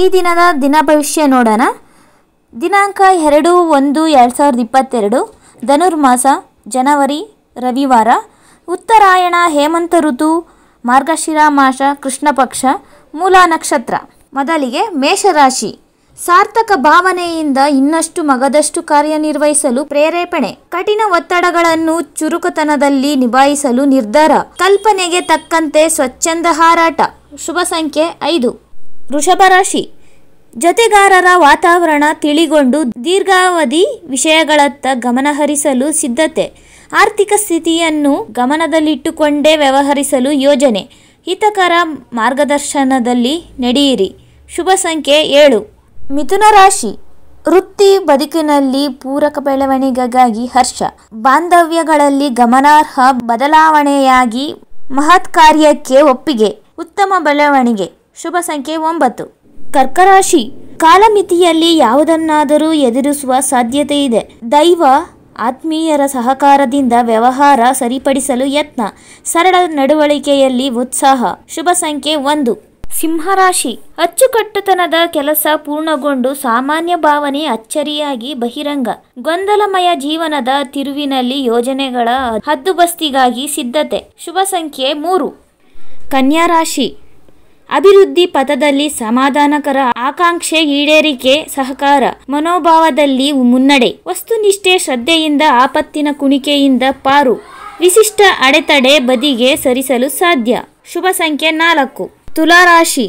ಈ ದಿನದ ದಿನ ಭವಿಷ್ಯ ನೋಡೋಣ ದಿನಾಂಕ ಎರಡು ಒಂದು ಎರಡು ಸಾವಿರದ ಇಪ್ಪತ್ತೆರಡು ಧನುರ್ಮಾಸ ಜನವರಿ ರವಿವಾರ ಉತ್ತರಾಯಣ ಹೇಮಂತ ಋತು ಮಾರ್ಗಶಿರ ಮಾಸ ಕೃಷ್ಣ ಪಕ್ಷ ಮೂಲ ನಕ್ಷತ್ರ ಮೊದಲಿಗೆ ಮೇಷರಾಶಿ ಸಾರ್ಥಕ ಭಾವನೆಯಿಂದ ಇನ್ನಷ್ಟು ಮಗದಷ್ಟು ಕಾರ್ಯನಿರ್ವಹಿಸಲು ಪ್ರೇರೇಪಣೆ ಕಠಿಣ ಒತ್ತಡಗಳನ್ನು ಚುರುಕುತನದಲ್ಲಿ ನಿಭಾಯಿಸಲು ನಿರ್ಧಾರ ಕಲ್ಪನೆಗೆ ತಕ್ಕಂತೆ ಸ್ವಚ್ಛಂದ ಹಾರಾಟ ಶುಭ ಸಂಖ್ಯೆ ಐದು ವೃಷಭ ರಾಶಿ ಜತೆಗಾರರ ವಾತಾವರಣ ತಿಳಿಗೊಂಡು ದೀರ್ಘಾವಧಿ ವಿಷಯಗಳತ್ತ ಗಮನಹರಿಸಲು ಸಿದ್ಧತೆ ಆರ್ಥಿಕ ಸ್ಥಿತಿಯನ್ನು ಗಮನದಲ್ಲಿಟ್ಟುಕೊಂಡೇ ವ್ಯವಹರಿಸಲು ಯೋಜನೆ ಹಿತಕರ ಮಾರ್ಗದರ್ಶನದಲ್ಲಿ ನಡೆಯಿರಿ ಶುಭ ಸಂಖ್ಯೆ ಏಳು ಮಿಥುನ ರಾಶಿ ವೃತ್ತಿ ಬದುಕಿನಲ್ಲಿ ಪೂರಕ ಬೆಳವಣಿಗೆಗಾಗಿ ಹರ್ಷ ಬಾಂಧವ್ಯಗಳಲ್ಲಿ ಗಮನಾರ್ಹ ಬದಲಾವಣೆಯಾಗಿ ಮಹತ್ ಕಾರ್ಯಕ್ಕೆ ಒಪ್ಪಿಗೆ ಉತ್ತಮ ಬೆಳವಣಿಗೆ ಶುಭ ಸಂಖ್ಯೆ ಒಂಬತ್ತು ಕರ್ಕರಾಶಿ ಕಾಲಮಿತಿಯಲ್ಲಿ ಯಾವುದನ್ನಾದರೂ ಎದುರಿಸುವ ಸಾಧ್ಯತೆ ಇದೆ ದೈವ ಆತ್ಮೀಯರ ಸಹಕಾರದಿಂದ ವ್ಯವಹಾರ ಸರಿಪಡಿಸಲು ಯತ್ನ ಸರಳ ನಡವಳಿಕೆಯಲ್ಲಿ ಉತ್ಸಾಹ ಶುಭ ಸಂಖ್ಯೆ ಒಂದು ಸಿಂಹರಾಶಿ ಅಚ್ಚುಕಟ್ಟುತನದ ಕೆಲಸ ಪೂರ್ಣಗೊಂಡು ಸಾಮಾನ್ಯ ಭಾವನೆ ಅಚ್ಚರಿಯಾಗಿ ಬಹಿರಂಗ ಗೊಂದಲಮಯ ಜೀವನದ ತಿರುವಿನಲ್ಲಿ ಯೋಜನೆಗಳ ಹದ್ದುಬಸ್ತಿಗಾಗಿ ಸಿದ್ಧತೆ ಶುಭ ಸಂಖ್ಯೆ ಮೂರು ಕನ್ಯಾರಾಶಿ ಅಭಿವೃದ್ಧಿ ಪಥದಲ್ಲಿ ಸಮಾಧಾನಕರ ಆಕಾಂಕ್ಷೆ ಈಡೇರಿಕೆ ಸಹಕಾರ ಮನೋಭಾವದಲ್ಲಿ ಮುನ್ನಡೆ ವಸ್ತುನಿಷ್ಠೆ ಶ್ರದ್ಧೆಯಿಂದ ಆಪತ್ತಿನ ಕುಣಿಕೆಯಿಂದ ಪಾರು ವಿಶಿಷ್ಟ ಅಡೆತಡೆ ಬದಿಗೆ ಸರಿಸಲು ಸಾಧ್ಯ ಶುಭ ಸಂಖ್ಯೆ ನಾಲ್ಕು ತುಲಾರಾಶಿ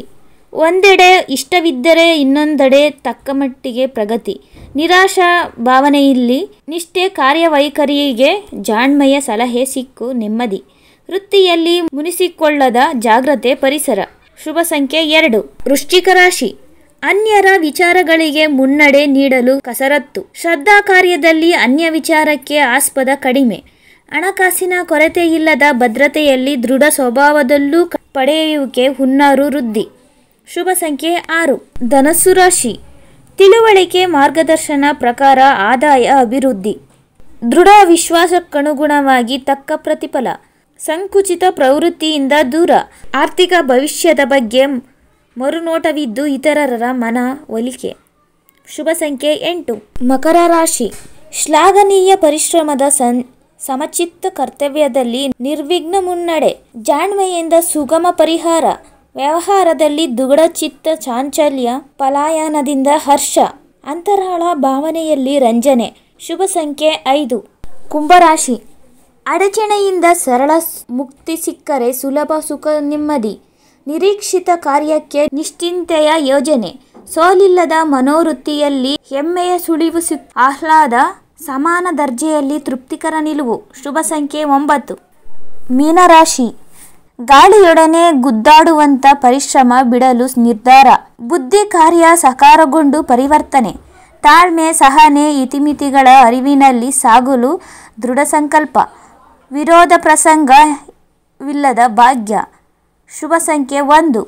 ಒಂದೆಡೆ ಇಷ್ಟವಿದ್ದರೆ ಇನ್ನೊಂದೆಡೆ ತಕ್ಕಮಟ್ಟಿಗೆ ಪ್ರಗತಿ ನಿರಾಶಾ ಭಾವನೆಯಲ್ಲಿ ನಿಷ್ಠೆ ಕಾರ್ಯವೈಖರಿಗೆ ಜಾಣ್ಮೆಯ ಸಲಹೆ ಸಿಕ್ಕು ನೆಮ್ಮದಿ ವೃತ್ತಿಯಲ್ಲಿ ಮುನಿಸಿಕೊಳ್ಳದ ಜಾಗ್ರತೆ ಪರಿಸರ ಶುಭ ಸಂಖ್ಯೆ ಎರಡು ವೃಶ್ಚಿಕ ರಾಶಿ ಅನ್ಯರ ವಿಚಾರಗಳಿಗೆ ಮುನ್ನಡೆ ನೀಡಲು ಕಸರತ್ತು ಶ್ರದ್ಧಾ ಕಾರ್ಯದಲ್ಲಿ ಅನ್ಯ ವಿಚಾರಕ್ಕೆ ಆಸ್ಪದ ಕಡಿಮೆ ಹಣಕಾಸಿನ ಕೊರತೆಯಿಲ್ಲದ ಭದ್ರತೆಯಲ್ಲಿ ದೃಢ ಸ್ವಭಾವದಲ್ಲೂ ಪಡೆಯುವಿಕೆ ಹುನ್ನಾರು ವೃದ್ಧಿ ಶುಭ ಸಂಖ್ಯೆ ಆರು ಧನಸ್ಸು ರಾಶಿ ತಿಳುವಳಿಕೆ ಮಾರ್ಗದರ್ಶನ ಪ್ರಕಾರ ಆದಾಯ ಅಭಿವೃದ್ಧಿ ದೃಢ ವಿಶ್ವಾಸಕ್ಕನುಗುಣವಾಗಿ ತಕ್ಕ ಪ್ರತಿಫಲ ಸಂಕುಚಿತ ಪ್ರವೃತ್ತಿಯಿಂದ ದೂರ ಆರ್ಥಿಕ ಭವಿಷ್ಯದ ಬಗ್ಗೆ ಮರುನೋಟವಿದ್ದು ಇತರರ ಮನ ಒಲಿಕೆ ಶುಭ ಸಂಖ್ಯೆ ಎಂಟು ಮಕರ ರಾಶಿ ಶ್ಲಾಘನೀಯ ಪರಿಶ್ರಮದ ಸನ್ ಸಮಚಿತ್ತ ಕರ್ತವ್ಯದಲ್ಲಿ ನಿರ್ವಿಘ್ನ ಮುನ್ನಡೆ ಜಾಣ್ಮೆಯಿಂದ ಸುಗಮ ಪರಿಹಾರ ವ್ಯವಹಾರದಲ್ಲಿ ದುಗಡಚಿತ್ತ ಚಾಂಚಲ್ಯ ಪಲಾಯನದಿಂದ ಹರ್ಷ ಅಂತರಾಳ ಭಾವನೆಯಲ್ಲಿ ರಂಜನೆ ಶುಭ ಸಂಖ್ಯೆ ಐದು ಕುಂಭರಾಶಿ ಅಡಚಣೆಯಿಂದ ಸರಳ ಮುಕ್ತಿ ಸಿಕ್ಕರೆ ಸುಲಭ ಸುಖ ನೆಮ್ಮದಿ ನಿರೀಕ್ಷಿತ ಕಾರ್ಯಕ್ಕೆ ನಿಶ್ಚಿಂತೆಯ ಯೋಜನೆ ಸೋಲಿಲ್ಲದ ಮನೋವೃತ್ತಿಯಲ್ಲಿ ಹೆಮ್ಮೆಯ ಸುಳಿವು ಆಹ್ಲಾದ ಸಮಾನ ದರ್ಜೆಯಲ್ಲಿ ತೃಪ್ತಿಕರ ನಿಲುವು ಶುಭ ಸಂಖ್ಯೆ ಒಂಬತ್ತು ಮೀನರಾಶಿ ಗಾಳಿಯೊಡನೆ ಗುದ್ದಾಡುವಂಥ ಪರಿಶ್ರಮ ಬಿಡಲು ನಿರ್ಧಾರ ಬುದ್ಧಿ ಕಾರ್ಯ ಸಕಾರಗೊಂಡು ಪರಿವರ್ತನೆ ತಾಳ್ಮೆ ಸಹನೆ ಇತಿಮಿತಿಗಳ ಅರಿವಿನಲ್ಲಿ ಸಾಗಲು ದೃಢ ಸಂಕಲ್ಪ ವಿರೋಧ ಪ್ರಸಂಗವಿಲ್ಲದ ಭಾಗ್ಯ ಶುಭ ಸಂಖ್ಯೆ ಒಂದು